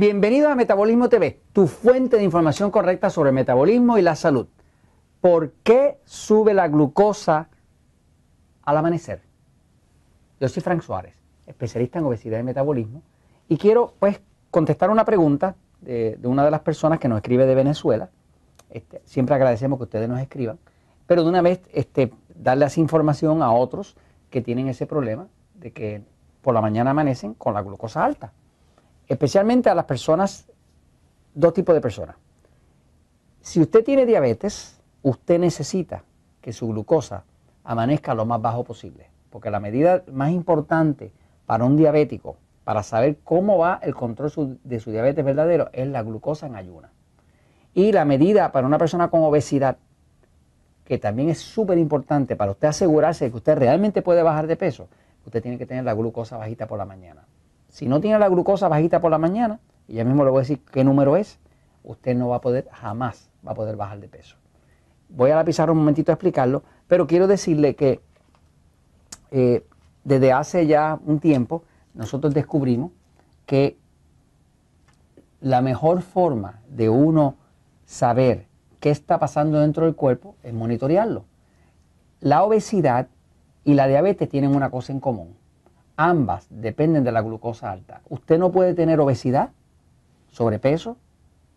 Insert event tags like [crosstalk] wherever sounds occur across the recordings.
Bienvenido a Metabolismo TV, tu fuente de información correcta sobre el metabolismo y la salud. ¿Por qué sube la glucosa al amanecer? Yo soy Frank Suárez, especialista en obesidad y metabolismo, y quiero pues contestar una pregunta de, una de las personas que nos escribe de Venezuela. Este, siempre agradecemos que ustedes nos escriban, pero de una vez este, información a otros que tienen ese problema de que por la mañana amanecen con la glucosa alta especialmente a las personas, dos tipos de personas. Si usted tiene diabetes, usted necesita que su glucosa amanezca lo más bajo posible, porque la medida más importante para un diabético, para saber cómo va el control de su diabetes verdadero, es la glucosa en ayuna. Y la medida para una persona con obesidad, que también es súper importante para usted asegurarse de que usted realmente puede bajar de peso, usted tiene que tener la glucosa bajita por la mañana. Si no tiene la glucosa bajita por la mañana, y ya mismo le voy a decir qué número es, usted no va a poder, jamás va a poder bajar de peso. Voy a la pizarra un momentito a explicarlo, pero quiero decirle que eh, desde hace ya un tiempo nosotros descubrimos que la mejor forma de uno saber qué está pasando dentro del cuerpo es monitorearlo. La obesidad y la diabetes tienen una cosa en común ambas dependen de la glucosa alta. Usted no puede tener obesidad, sobrepeso,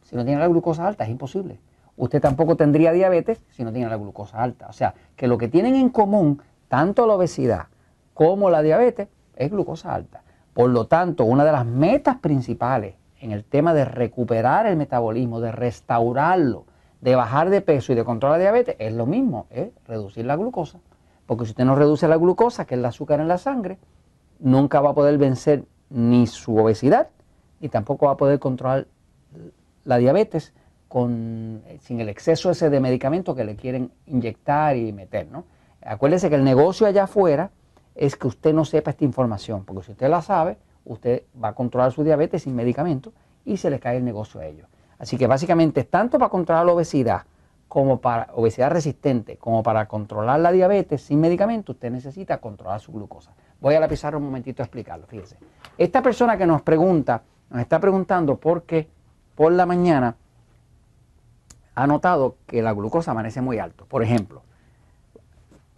si no tiene la glucosa alta, es imposible. Usted tampoco tendría diabetes si no tiene la glucosa alta. O sea, que lo que tienen en común tanto la obesidad como la diabetes es glucosa alta. Por lo tanto, una de las metas principales en el tema de recuperar el metabolismo, de restaurarlo, de bajar de peso y de controlar la diabetes, es lo mismo, es reducir la glucosa. Porque si usted no reduce la glucosa, que es el azúcar en la sangre, nunca va a poder vencer ni su obesidad, y tampoco va a poder controlar la diabetes sin el exceso ese de medicamentos que le quieren inyectar y meter. ¿no? Acuérdese que el negocio allá afuera es que usted no sepa esta información, porque si usted la sabe, usted va a controlar su diabetes sin medicamentos y se le cae el negocio a ellos. Así que básicamente tanto para controlar la obesidad como para obesidad resistente, como para controlar la diabetes sin medicamento usted necesita controlar su glucosa. Voy a la pisar un momentito a explicarlo, fíjense. Esta persona que nos pregunta, nos está preguntando por qué por la mañana ha notado que la glucosa amanece muy alto. Por ejemplo,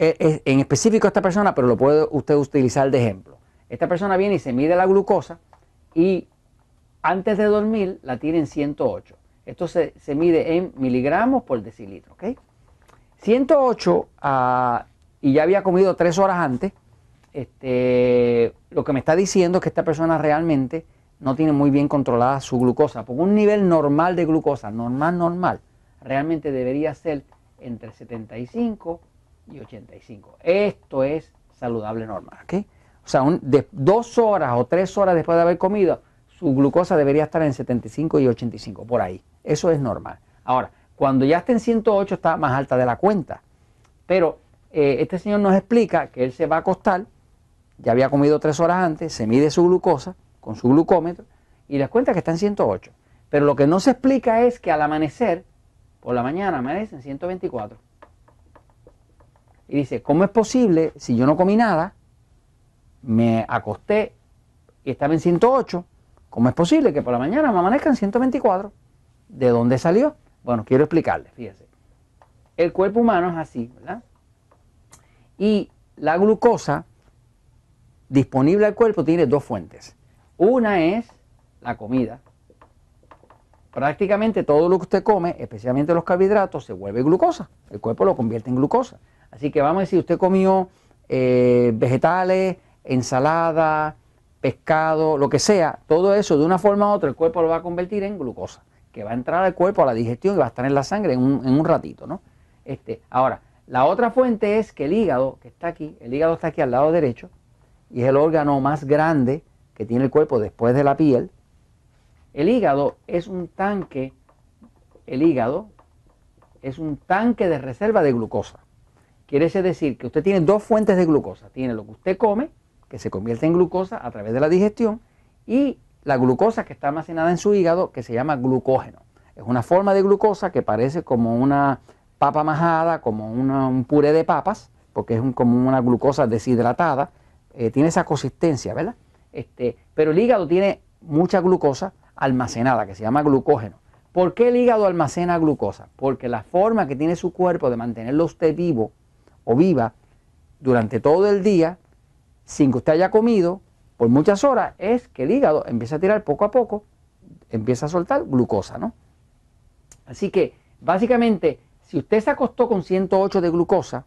e, e, en específico esta persona, pero lo puede usted utilizar de ejemplo. Esta persona viene y se mide la glucosa y antes de dormir la tiene en 108. Esto se, mide en miligramos por decilitro. ¿ok? 108 ah, y ya había comido tres horas antes. Este, lo que me está diciendo es que esta persona realmente no tiene muy bien controlada su glucosa, porque un nivel normal de glucosa, normal, normal, realmente debería ser entre 75 y 85. Esto es saludable normal, ¿ok? O sea, dos horas o tres horas después de haber comido, su glucosa debería estar en 75 y 85, por ahí. Eso es normal. Ahora, cuando ya está en 108 está más alta de la cuenta. Pero eh, este señor nos explica que él se va a acostar ya había comido tres horas antes, se mide su glucosa con su glucómetro y les cuenta que está en 108. Pero lo que no se explica es que al amanecer, por la mañana amanece en 124. Y dice, ¿cómo es posible si yo no comí nada, me acosté y estaba en 108? ¿Cómo es posible que por la mañana me amanezca en 124? ¿De dónde salió? Bueno, quiero explicarle, fíjese. El cuerpo humano es así, ¿verdad? Y la glucosa disponible al cuerpo tiene dos fuentes. Una es la comida. Prácticamente todo lo que usted come, especialmente los carbohidratos, se vuelve glucosa. El cuerpo lo convierte en glucosa. Así que vamos a decir, usted comió eh, vegetales, ensalada, pescado, lo que sea, todo eso de una forma u otra, el cuerpo lo va a convertir en glucosa, que va a entrar al cuerpo a la digestión y va a estar en la sangre en un, en un ratito, ¿no? Este, ahora, la otra fuente es que el hígado, que está aquí, el hígado está aquí al lado derecho, y es el órgano más grande que tiene el cuerpo después de la piel. El hígado es un tanque, el hígado es un tanque de reserva de glucosa. Quiere decir que usted tiene dos fuentes de glucosa. Tiene lo que usted come, que se convierte en glucosa a través de la digestión, y la glucosa que está almacenada en su hígado, que se llama glucógeno. Es una forma de glucosa que parece como una papa majada, como un puré de papas, porque es como una glucosa deshidratada eh, tiene esa consistencia, ¿verdad? Este, pero el hígado tiene mucha glucosa almacenada, que se llama glucógeno. ¿Por qué el hígado almacena glucosa? Porque la forma que tiene su cuerpo de mantenerlo usted vivo o viva durante todo el día, sin que usted haya comido, por muchas horas, es que el hígado empieza a tirar poco a poco, empieza a soltar glucosa, ¿no? Así que, básicamente, si usted se acostó con 108 de glucosa,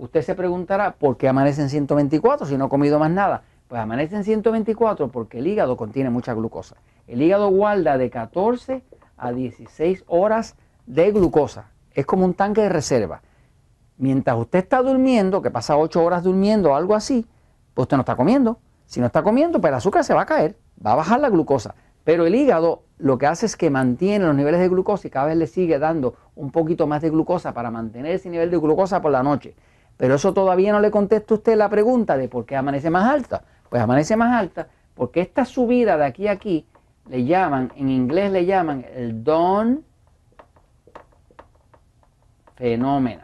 Usted se preguntará, ¿por qué amanece en 124 si no ha comido más nada? Pues amanece en 124 porque el hígado contiene mucha glucosa. El hígado guarda de 14 a 16 horas de glucosa. Es como un tanque de reserva. Mientras usted está durmiendo, que pasa 8 horas durmiendo o algo así, pues usted no está comiendo. Si no está comiendo, pues el azúcar se va a caer, va a bajar la glucosa. Pero el hígado lo que hace es que mantiene los niveles de glucosa y cada vez le sigue dando un poquito más de glucosa para mantener ese nivel de glucosa por la noche. Pero eso todavía no le contesta usted la pregunta de por qué amanece más alta. Pues amanece más alta porque esta subida de aquí a aquí le llaman, en inglés le llaman el DON fenómeno.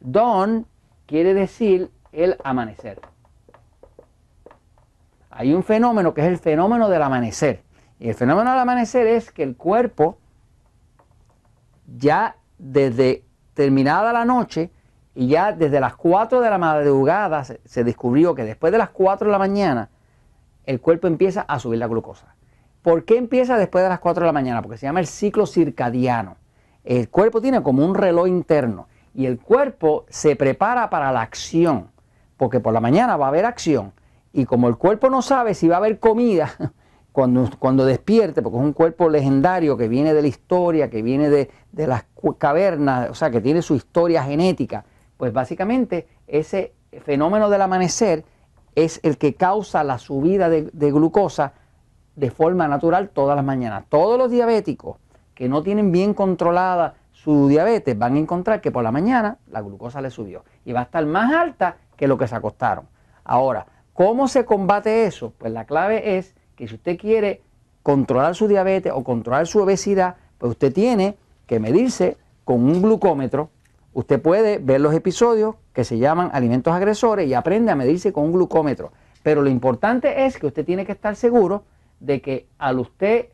Don quiere decir el amanecer. Hay un fenómeno que es el fenómeno del amanecer. Y el fenómeno del amanecer es que el cuerpo ya desde terminada la noche y ya desde las 4 de la madrugada se, descubrió que después de las 4 de la mañana el cuerpo empieza a subir la glucosa. ¿Por qué empieza después de las 4 de la mañana? Porque se llama el ciclo circadiano. El cuerpo tiene como un reloj interno y el cuerpo se prepara para la acción, porque por la mañana va a haber acción y como el cuerpo no sabe si va a haber comida [laughs] cuando, cuando despierte, porque es un cuerpo legendario que viene de la historia, que viene de, de las cavernas, o sea, que tiene su historia genética, pues básicamente ese fenómeno del amanecer es el que causa la subida de, glucosa de forma natural todas las mañanas. Todos los diabéticos que no tienen bien controlada su diabetes van a encontrar que por la mañana la glucosa le subió y va a estar más alta que lo que se acostaron. Ahora, ¿cómo se combate eso? Pues la clave es que si usted quiere controlar su diabetes o controlar su obesidad, pues usted tiene que medirse con un glucómetro Usted puede ver los episodios que se llaman alimentos agresores y aprende a medirse con un glucómetro. Pero lo importante es que usted tiene que estar seguro de que al usted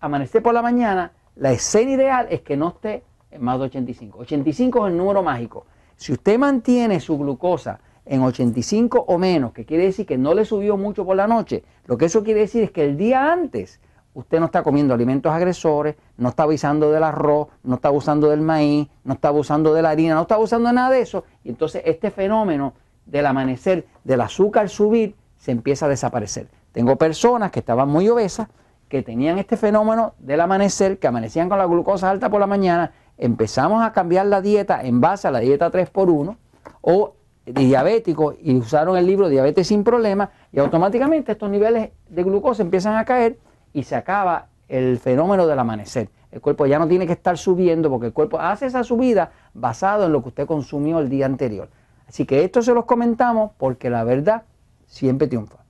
amanecer por la mañana, la escena ideal es que no esté en más de 85. 85 es el número mágico. Si usted mantiene su glucosa en 85 o menos, que quiere decir que no le subió mucho por la noche, lo que eso quiere decir es que el día antes usted no está comiendo alimentos agresores, no está abusando del arroz, no está abusando del maíz, no está abusando de la harina, no está abusando de nada de eso. Y entonces este fenómeno del amanecer, del azúcar subir, se empieza a desaparecer. Tengo personas que estaban muy obesas, que tenían este fenómeno del amanecer, que amanecían con la glucosa alta por la mañana, empezamos a cambiar la dieta en base a la dieta 3x1 o diabéticos y usaron el libro Diabetes sin problemas y automáticamente estos niveles de glucosa empiezan a caer y se acaba el fenómeno del amanecer. El cuerpo ya no tiene que estar subiendo porque el cuerpo hace esa subida basado en lo que usted consumió el día anterior. Así que esto se los comentamos porque la verdad siempre triunfa.